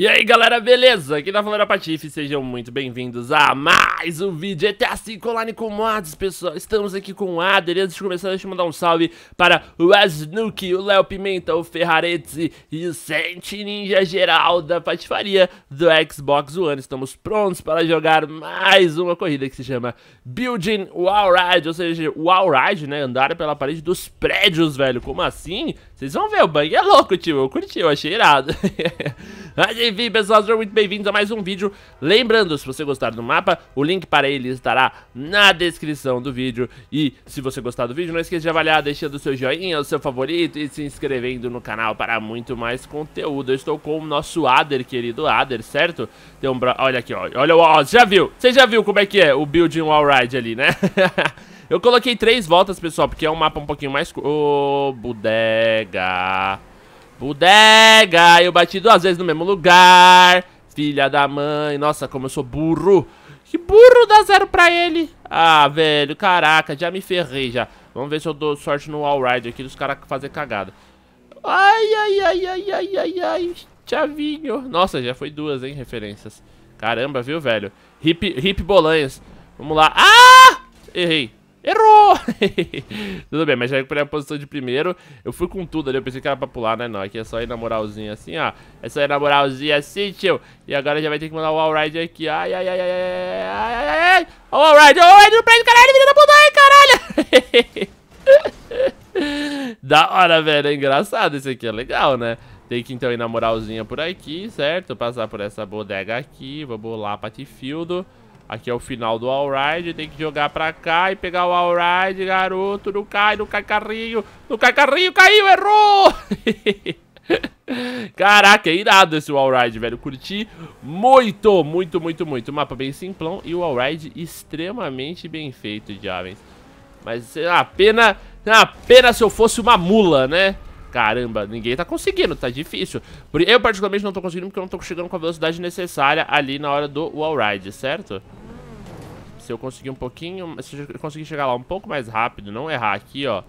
E aí galera, beleza? Aqui na tá Flora Patife, sejam muito bem-vindos a mais mais um vídeo até assim online com mods, pessoal. Estamos aqui com o Ader antes de começar deixa eu mandar um salve para o Asnuki, o Léo Pimenta, o Ferrarezzi e o Sente Ninja geral da patifaria do Xbox One. Estamos prontos para jogar mais uma corrida que se chama Building Wall Ride, ou seja, Wall Ride, né? Andar pela parede dos prédios, velho. Como assim? Vocês vão ver, o bang é louco, tio. Eu curti, eu achei irado. Mas enfim, pessoal, sejam muito bem-vindos a mais um vídeo. Lembrando, se você gostar do mapa, o link link para ele estará na descrição do vídeo. E se você gostar do vídeo, não esqueça de avaliar, deixando o seu joinha, o seu favorito e se inscrevendo no canal para muito mais conteúdo. Eu estou com o nosso Ader, querido Ader, certo? Tem um bra... Olha aqui, ó. olha o... Você já viu? Você já viu como é que é o building wall ride ali, né? Eu coloquei três voltas, pessoal, porque é um mapa um pouquinho mais... Ô, oh, bodega... Bodega, eu bati duas vezes no mesmo lugar Filha da mãe, nossa, como eu sou burro que burro dá zero pra ele. Ah, velho, caraca, já me ferrei já. Vamos ver se eu dou sorte no Allride aqui dos caras fazer cagada. Ai, ai, ai, ai, ai, ai, ai. Chavinho. Nossa, já foi duas, hein, referências. Caramba, viu, velho? Hip, hip Bolanhas. Vamos lá. Ah! Errei. Errou! tudo bem, mas já recuperei a posição de primeiro. Eu fui com tudo ali, eu pensei que era pra pular, né? Não, aqui é só ir na moralzinha assim, ó. É só ir na moralzinha assim, tio. E agora já vai ter que mandar o Allride aqui. Ai, ai, ai, ai, ai, ai, ai, ai, ai. O Allride, o Allride no prédio, caralho, menina da puta, ai, caralho. da hora, velho. É engraçado esse aqui, é legal, né? Tem que então ir na moralzinha por aqui, certo? Passar por essa bodega aqui. Vamos lá, Patifildo. Patifildo. Aqui é o final do Allride, tem que jogar pra cá e pegar o Allride, garoto. Não cai, não cai carrinho. Não cai carrinho, caiu, errou! Caraca, é irado esse Ride, velho. Curti muito, muito, muito, muito. Mapa bem simplão e o Ride extremamente bem feito, jovens. Mas é uma pena, é uma pena se eu fosse uma mula, né? Caramba, ninguém tá conseguindo, tá difícil. Eu particularmente não tô conseguindo porque eu não tô chegando com a velocidade necessária ali na hora do Wallride, certo? Se eu conseguir um pouquinho... Se eu conseguir chegar lá um pouco mais rápido, não errar aqui, ó.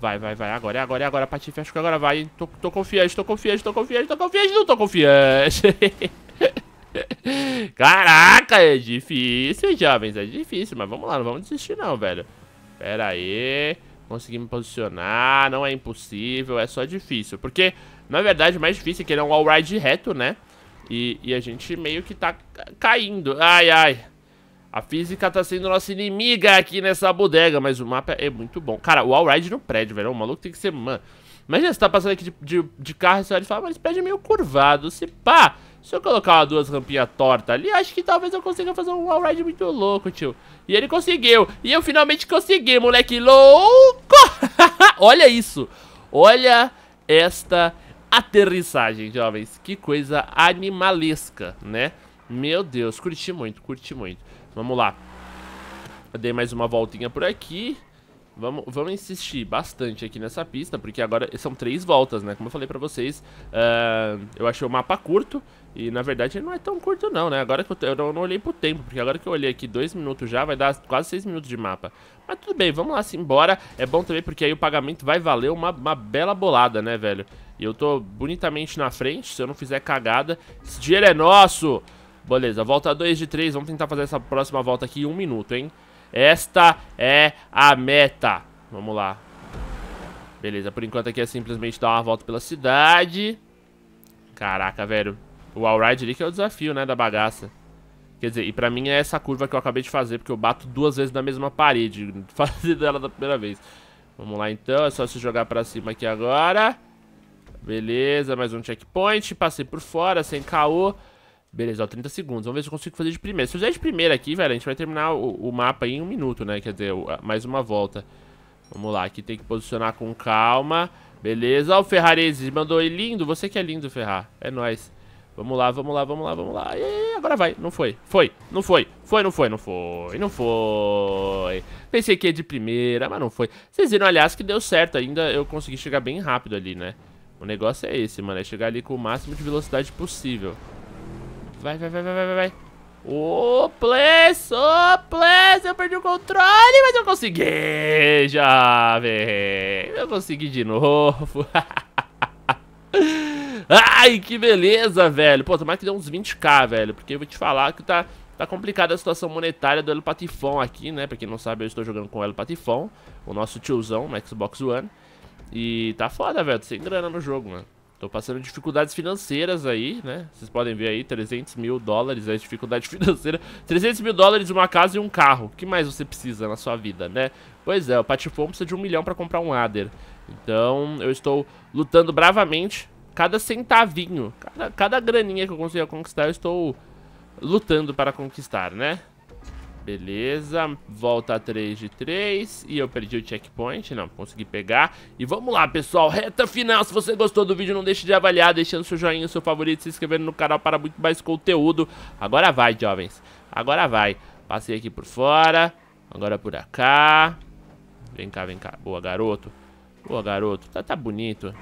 Vai, vai, vai. Agora, é agora, é agora. Patife, acho que agora vai. Tô, tô confiante, tô confiante, tô confiante, tô confiante. Não tô confiante. Caraca, é difícil, jovens. É difícil, mas vamos lá. Não vamos desistir, não, velho. Pera aí. Consegui me posicionar. Não é impossível, é só difícil. Porque, na verdade, o mais difícil é que ele é um all-ride reto, né? E, e a gente meio que tá caindo. Ai, ai. A física tá sendo nossa inimiga aqui nessa bodega, mas o mapa é muito bom. Cara, o ride no prédio, velho. O é maluco tem que ser... man. imagina, você tá passando aqui de, de, de carro e você olha e fala, mas esse prédio é meio curvado. Se pá, se eu colocar uma, duas rampinhas tortas ali, acho que talvez eu consiga fazer um ride muito louco, tio. E ele conseguiu. E eu finalmente consegui, moleque louco. olha isso. Olha esta aterrissagem, jovens. Que coisa animalesca, né? Meu Deus, curti muito, curti muito. Vamos lá. Eu dei mais uma voltinha por aqui. Vamos, vamos insistir bastante aqui nessa pista, porque agora são três voltas, né? Como eu falei pra vocês, uh, eu achei o mapa curto e, na verdade, ele não é tão curto não, né? Agora que eu, eu, não, eu, não, olhei pro tempo, porque agora que eu olhei aqui dois minutos já, vai dar quase seis minutos de mapa. Mas tudo bem, vamos lá, simbora. É bom também porque aí o pagamento vai valer uma, uma bela bolada, né, velho? E eu tô bonitamente na frente, se eu não fizer cagada, esse dinheiro é nosso! Beleza, volta 2 de 3. Vamos tentar fazer essa próxima volta aqui em um minuto, hein? Esta é a meta. Vamos lá. Beleza, por enquanto aqui é simplesmente dar uma volta pela cidade. Caraca, velho. O Allride ali que é o desafio, né, da bagaça. Quer dizer, e pra mim é essa curva que eu acabei de fazer, porque eu bato duas vezes na mesma parede, fazendo ela da primeira vez. Vamos lá, então. É só se jogar pra cima aqui agora. Beleza, mais um checkpoint. Passei por fora, sem caô. Beleza, ó, 30 segundos. Vamos ver se eu consigo fazer de primeira. Se eu fizer de primeira aqui, velho, a gente vai terminar o, o mapa em um minuto, né? Quer dizer, mais uma volta. Vamos lá, aqui tem que posicionar com calma. Beleza, ó, o Ferrarese mandou aí. Lindo, você que é lindo, Ferrar. É nóis. Vamos lá, vamos lá, vamos lá, vamos lá. E agora vai. Não foi. Foi. Não foi. Foi, não foi, não foi. Não foi. Pensei que ia de primeira, mas não foi. Vocês viram, aliás, que deu certo. Ainda eu consegui chegar bem rápido ali, né? O negócio é esse, mano. É chegar ali com o máximo de velocidade possível. Vai, vai, vai, vai, vai, vai. Ô, oh, please, ô, oh, eu perdi o controle, mas eu consegui já, velho. Eu consegui de novo. Ai, que beleza, velho. Pô, tomara que dê uns 20k, velho, porque eu vou te falar que tá... Tá complicada a situação monetária do El Patifon aqui, né? Pra quem não sabe, eu estou jogando com o El Patifon, o nosso tiozão no Xbox One. E tá foda, velho. Sem grana no jogo, mano. Tô passando dificuldades financeiras aí, né? Vocês podem ver aí, 300 mil dólares a né? dificuldade financeira. 300 mil dólares, uma casa e um carro. O que mais você precisa na sua vida, né? Pois é, o Patifon precisa de um milhão pra comprar um Ader. Então, eu estou lutando bravamente. Cada centavinho, cada, cada graninha que eu consigo conquistar, eu estou lutando para conquistar, né? Beleza, volta 3 de 3 E eu perdi o checkpoint, não, consegui pegar E vamos lá, pessoal, reta final Se você gostou do vídeo, não deixe de avaliar Deixando seu joinha, seu favorito, se inscrevendo no canal Para muito mais conteúdo Agora vai, jovens, agora vai Passei aqui por fora, agora por cá Vem cá, vem cá, boa, garoto Boa, garoto, tá, tá bonito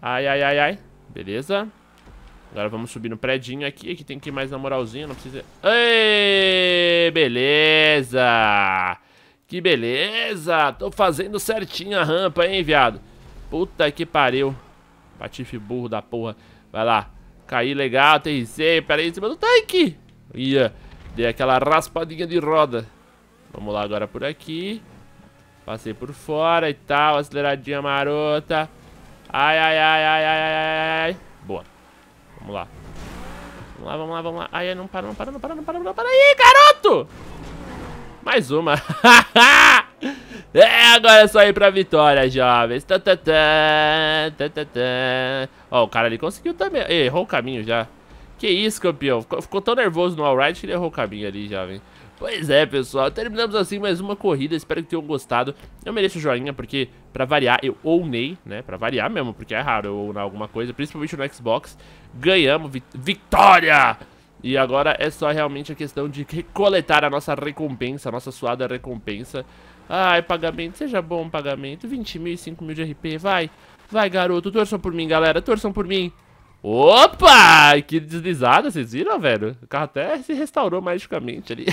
Ai, ai, ai, ai, beleza Agora vamos subir no predinho aqui, que tem que ir mais na moralzinha, não precisa... Ei, beleza! Que beleza! Tô fazendo certinho a rampa, hein, viado? Puta que pariu. Patife burro da porra. Vai lá. Caí legal, aterrissei. Pera aí, em cima do tanque. Ia. Dei aquela raspadinha de roda. Vamos lá agora por aqui. Passei por fora e tal. Aceleradinha marota. Ai, ai, ai, ai, ai, ai. Vamos lá. Vamos lá, vamos lá, vamos lá. Ai, não para, não para, não para, não para, não para. Aí, garoto! Mais uma. é, agora é só ir pra vitória, jovens. Tá, tá, tá, Ó, o cara ali conseguiu também. errou o caminho já. Que isso, campeão. Ficou, ficou tão nervoso no alright que ele errou o caminho ali, jovem. Pois é, pessoal, terminamos assim mais uma corrida, espero que tenham gostado. Eu mereço o joinha, porque pra variar, eu ownei, né, pra variar mesmo, porque é raro eu ownar alguma coisa, principalmente no Xbox. Ganhamos, vi vitória! E agora é só realmente a questão de coletar a nossa recompensa, a nossa suada recompensa. Ai, pagamento, seja bom pagamento, 20 mil e 5 mil de RP, vai. Vai, garoto, torçam por mim, galera, torçam por mim. Opa! Que deslizada, vocês viram, velho? O carro até se restaurou magicamente ali.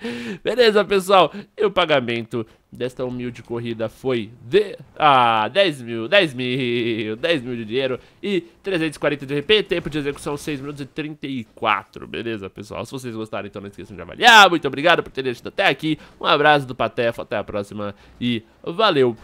Beleza, pessoal. E o pagamento desta humilde corrida foi de... Ah, 10 mil, 10 mil, 10 mil de dinheiro e 340 de RP. Tempo de execução 6 minutos e 34. Beleza, pessoal? Se vocês gostaram, então não esqueçam de avaliar. Muito obrigado por terem assistido até aqui. Um abraço do Patefa, até a próxima e valeu!